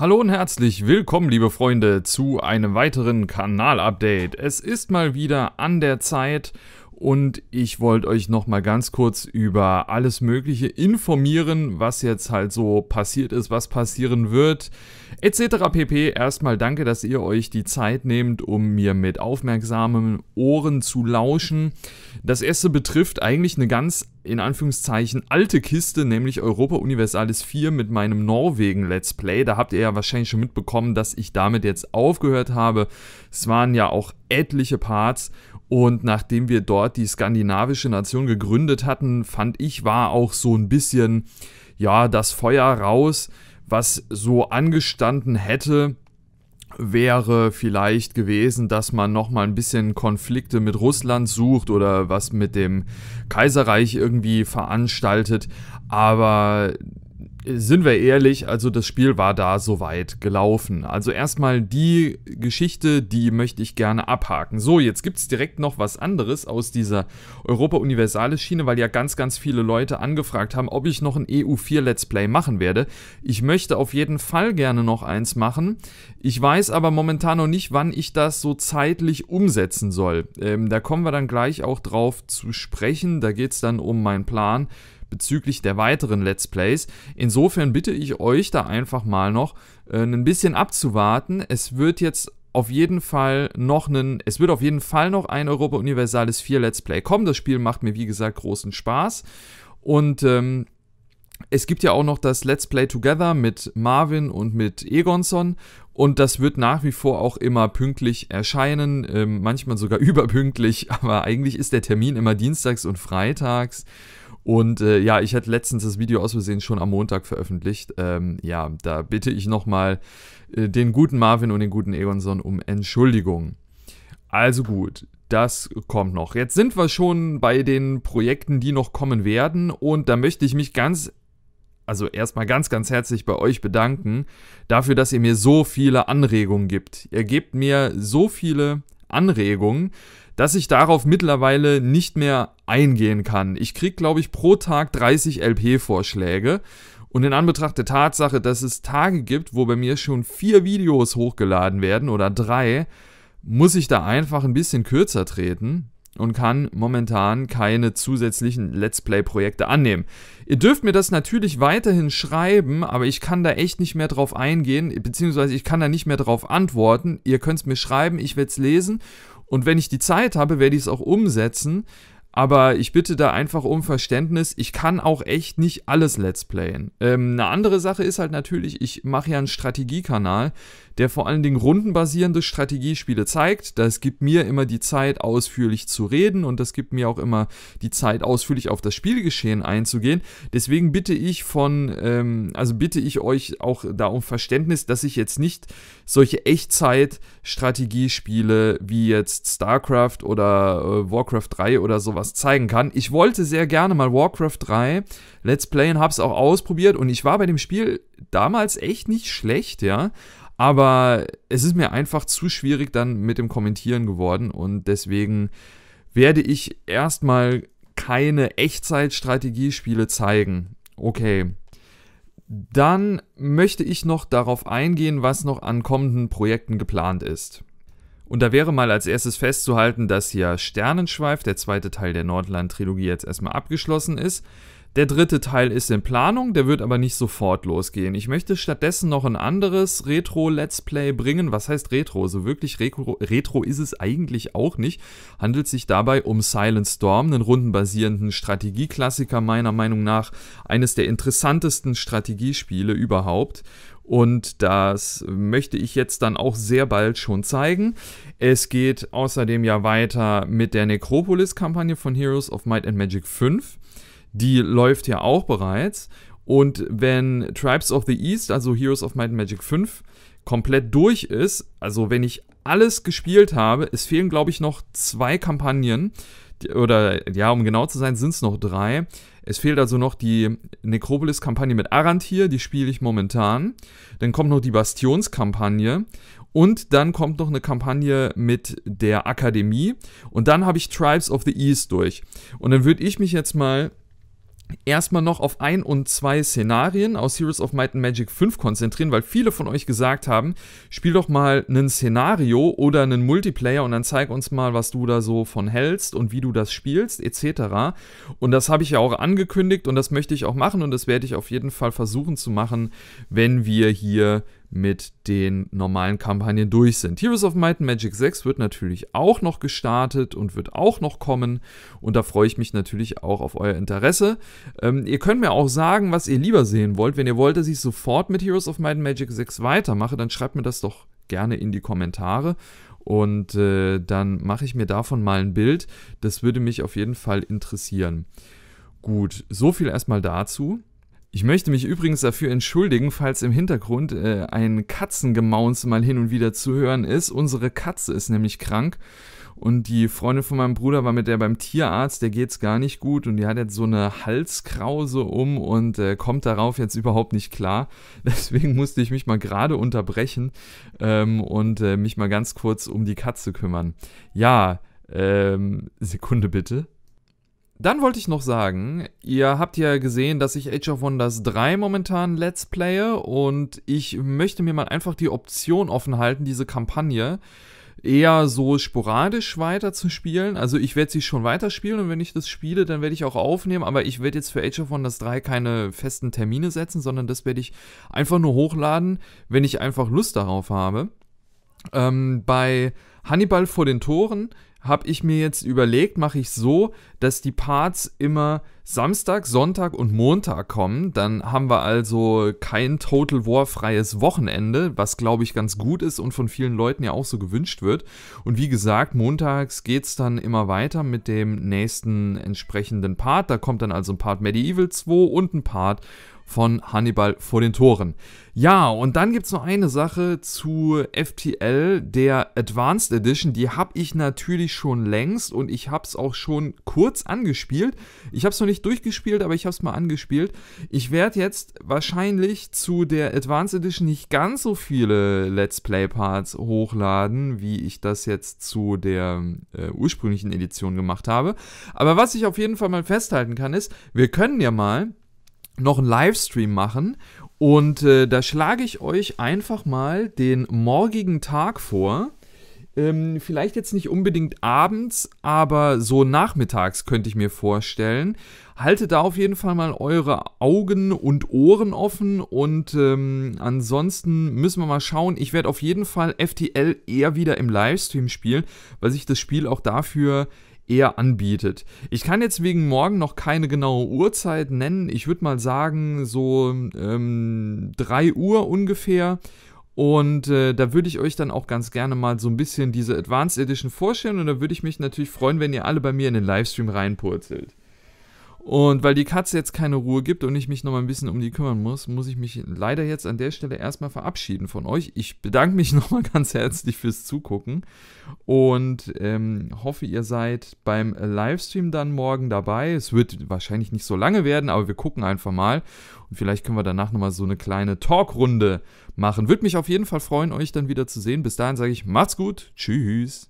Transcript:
Hallo und herzlich willkommen, liebe Freunde, zu einem weiteren Kanal-Update. Es ist mal wieder an der Zeit und ich wollte euch nochmal ganz kurz über alles Mögliche informieren, was jetzt halt so passiert ist, was passieren wird, etc. pp. Erstmal danke, dass ihr euch die Zeit nehmt, um mir mit aufmerksamen Ohren zu lauschen. Das erste betrifft eigentlich eine ganz in Anführungszeichen alte Kiste, nämlich Europa Universalis 4 mit meinem Norwegen-Let's Play. Da habt ihr ja wahrscheinlich schon mitbekommen, dass ich damit jetzt aufgehört habe. Es waren ja auch etliche Parts und nachdem wir dort die skandinavische Nation gegründet hatten, fand ich, war auch so ein bisschen, ja, das Feuer raus, was so angestanden hätte, wäre vielleicht gewesen, dass man noch mal ein bisschen Konflikte mit Russland sucht oder was mit dem Kaiserreich irgendwie veranstaltet, aber sind wir ehrlich, also das Spiel war da soweit gelaufen. Also erstmal die Geschichte, die möchte ich gerne abhaken. So, jetzt gibt es direkt noch was anderes aus dieser Europa-Universale-Schiene, weil ja ganz, ganz viele Leute angefragt haben, ob ich noch ein EU4 Let's Play machen werde. Ich möchte auf jeden Fall gerne noch eins machen. Ich weiß aber momentan noch nicht, wann ich das so zeitlich umsetzen soll. Ähm, da kommen wir dann gleich auch drauf zu sprechen. Da geht es dann um meinen Plan bezüglich der weiteren Let's Plays. Insofern bitte ich euch da einfach mal noch äh, ein bisschen abzuwarten. Es wird jetzt auf jeden Fall noch einen, es wird auf jeden Fall noch ein Europa Universalis 4 Let's Play kommen. Das Spiel macht mir, wie gesagt, großen Spaß. Und ähm, es gibt ja auch noch das Let's Play Together mit Marvin und mit Egonson. Und das wird nach wie vor auch immer pünktlich erscheinen, ähm, manchmal sogar überpünktlich, aber eigentlich ist der Termin immer dienstags und freitags. Und äh, ja, ich hätte letztens das Video aus Versehen schon am Montag veröffentlicht. Ähm, ja, da bitte ich nochmal äh, den guten Marvin und den guten Egonson um Entschuldigung. Also gut, das kommt noch. Jetzt sind wir schon bei den Projekten, die noch kommen werden. Und da möchte ich mich ganz, also erstmal ganz, ganz herzlich bei euch bedanken dafür, dass ihr mir so viele Anregungen gibt. Ihr gebt mir so viele Anregungen, dass ich darauf mittlerweile nicht mehr eingehen kann. Ich kriege, glaube ich, pro Tag 30 LP-Vorschläge. Und in Anbetracht der Tatsache, dass es Tage gibt, wo bei mir schon vier Videos hochgeladen werden oder drei, muss ich da einfach ein bisschen kürzer treten und kann momentan keine zusätzlichen Let's Play-Projekte annehmen. Ihr dürft mir das natürlich weiterhin schreiben, aber ich kann da echt nicht mehr drauf eingehen, beziehungsweise ich kann da nicht mehr drauf antworten. Ihr könnt es mir schreiben, ich werde es lesen und wenn ich die Zeit habe, werde ich es auch umsetzen. Aber ich bitte da einfach um Verständnis. Ich kann auch echt nicht alles Let's Playen. Ähm, eine andere Sache ist halt natürlich, ich mache ja einen Strategiekanal der vor allen Dingen rundenbasierende Strategiespiele zeigt. Das gibt mir immer die Zeit, ausführlich zu reden und das gibt mir auch immer die Zeit, ausführlich auf das Spielgeschehen einzugehen. Deswegen bitte ich von, ähm, also bitte ich euch auch da um Verständnis, dass ich jetzt nicht solche Echtzeit-Strategiespiele wie jetzt StarCraft oder äh, Warcraft 3 oder sowas zeigen kann. Ich wollte sehr gerne mal Warcraft 3 Let's Play Playen, hab's auch ausprobiert und ich war bei dem Spiel damals echt nicht schlecht, ja. Aber es ist mir einfach zu schwierig dann mit dem Kommentieren geworden und deswegen werde ich erstmal keine Echtzeitstrategiespiele zeigen. Okay. Dann möchte ich noch darauf eingehen, was noch an kommenden Projekten geplant ist. Und da wäre mal als erstes festzuhalten, dass hier Sternenschweif, der zweite Teil der Nordland-Trilogie, jetzt erstmal abgeschlossen ist. Der dritte Teil ist in Planung, der wird aber nicht sofort losgehen. Ich möchte stattdessen noch ein anderes Retro-Let's Play bringen. Was heißt Retro? So wirklich Retro, Retro ist es eigentlich auch nicht. Handelt sich dabei um Silent Storm, einen rundenbasierenden Strategieklassiker meiner Meinung nach. Eines der interessantesten Strategiespiele überhaupt. Und das möchte ich jetzt dann auch sehr bald schon zeigen. Es geht außerdem ja weiter mit der Necropolis-Kampagne von Heroes of Might and Magic 5 die läuft ja auch bereits. Und wenn Tribes of the East, also Heroes of Might and Magic 5, komplett durch ist, also wenn ich alles gespielt habe, es fehlen, glaube ich, noch zwei Kampagnen. Oder ja, um genau zu sein, sind es noch drei. Es fehlt also noch die Necropolis-Kampagne mit Arantir, die spiele ich momentan. Dann kommt noch die Bastionskampagne. Und dann kommt noch eine Kampagne mit der Akademie. Und dann habe ich Tribes of the East durch. Und dann würde ich mich jetzt mal erstmal noch auf ein und zwei Szenarien aus Heroes of Might and Magic 5 konzentrieren, weil viele von euch gesagt haben, spiel doch mal ein Szenario oder einen Multiplayer und dann zeig uns mal, was du da so von hältst und wie du das spielst, etc. Und das habe ich ja auch angekündigt und das möchte ich auch machen und das werde ich auf jeden Fall versuchen zu machen, wenn wir hier mit den normalen Kampagnen durch sind. Heroes of Might and Magic 6 wird natürlich auch noch gestartet und wird auch noch kommen und da freue ich mich natürlich auch auf euer Interesse. Ähm, ihr könnt mir auch sagen, was ihr lieber sehen wollt. Wenn ihr wollt, dass ich sofort mit Heroes of Might and Magic 6 weitermache, dann schreibt mir das doch gerne in die Kommentare und äh, dann mache ich mir davon mal ein Bild. Das würde mich auf jeden Fall interessieren. Gut, so viel erstmal dazu. Ich möchte mich übrigens dafür entschuldigen, falls im Hintergrund äh, ein Katzengemaunz mal hin und wieder zu hören ist. Unsere Katze ist nämlich krank und die Freundin von meinem Bruder war mit der beim Tierarzt, der geht's gar nicht gut und die hat jetzt so eine Halskrause um und äh, kommt darauf jetzt überhaupt nicht klar. Deswegen musste ich mich mal gerade unterbrechen ähm, und äh, mich mal ganz kurz um die Katze kümmern. Ja, ähm, Sekunde bitte. Dann wollte ich noch sagen, ihr habt ja gesehen, dass ich Age of Wonders 3 momentan Let's Playe und ich möchte mir mal einfach die Option offen halten, diese Kampagne eher so sporadisch weiter zu spielen. Also ich werde sie schon weiterspielen und wenn ich das spiele, dann werde ich auch aufnehmen, aber ich werde jetzt für Age of Wonders 3 keine festen Termine setzen, sondern das werde ich einfach nur hochladen, wenn ich einfach Lust darauf habe. Ähm, bei Hannibal vor den Toren habe ich mir jetzt überlegt, mache ich so, dass die Parts immer Samstag, Sonntag und Montag kommen. Dann haben wir also kein Total War freies Wochenende, was glaube ich ganz gut ist und von vielen Leuten ja auch so gewünscht wird. Und wie gesagt, montags geht es dann immer weiter mit dem nächsten entsprechenden Part. Da kommt dann also ein Part Medieval 2 und ein Part von Hannibal vor den Toren. Ja, und dann gibt es noch eine Sache zu FTL, der Advanced Edition. Die habe ich natürlich schon längst und ich habe es auch schon kurz angespielt. Ich habe es noch nicht durchgespielt, aber ich habe es mal angespielt. Ich werde jetzt wahrscheinlich zu der Advanced Edition nicht ganz so viele Let's Play Parts hochladen, wie ich das jetzt zu der äh, ursprünglichen Edition gemacht habe. Aber was ich auf jeden Fall mal festhalten kann, ist, wir können ja mal noch einen Livestream machen. Und äh, da schlage ich euch einfach mal den morgigen Tag vor. Ähm, vielleicht jetzt nicht unbedingt abends, aber so nachmittags könnte ich mir vorstellen. Haltet da auf jeden Fall mal eure Augen und Ohren offen und ähm, ansonsten müssen wir mal schauen. Ich werde auf jeden Fall FTL eher wieder im Livestream spielen, weil sich das Spiel auch dafür äh, eher anbietet. Ich kann jetzt wegen morgen noch keine genaue Uhrzeit nennen. Ich würde mal sagen, so ähm, 3 Uhr ungefähr. Und äh, da würde ich euch dann auch ganz gerne mal so ein bisschen diese Advanced Edition vorstellen. Und da würde ich mich natürlich freuen, wenn ihr alle bei mir in den Livestream reinpurzelt. Und weil die Katze jetzt keine Ruhe gibt und ich mich noch mal ein bisschen um die kümmern muss, muss ich mich leider jetzt an der Stelle erstmal verabschieden von euch. Ich bedanke mich noch mal ganz herzlich fürs Zugucken und ähm, hoffe, ihr seid beim Livestream dann morgen dabei. Es wird wahrscheinlich nicht so lange werden, aber wir gucken einfach mal. Und vielleicht können wir danach noch mal so eine kleine Talkrunde machen. Würde mich auf jeden Fall freuen, euch dann wieder zu sehen. Bis dahin sage ich, macht's gut, tschüss.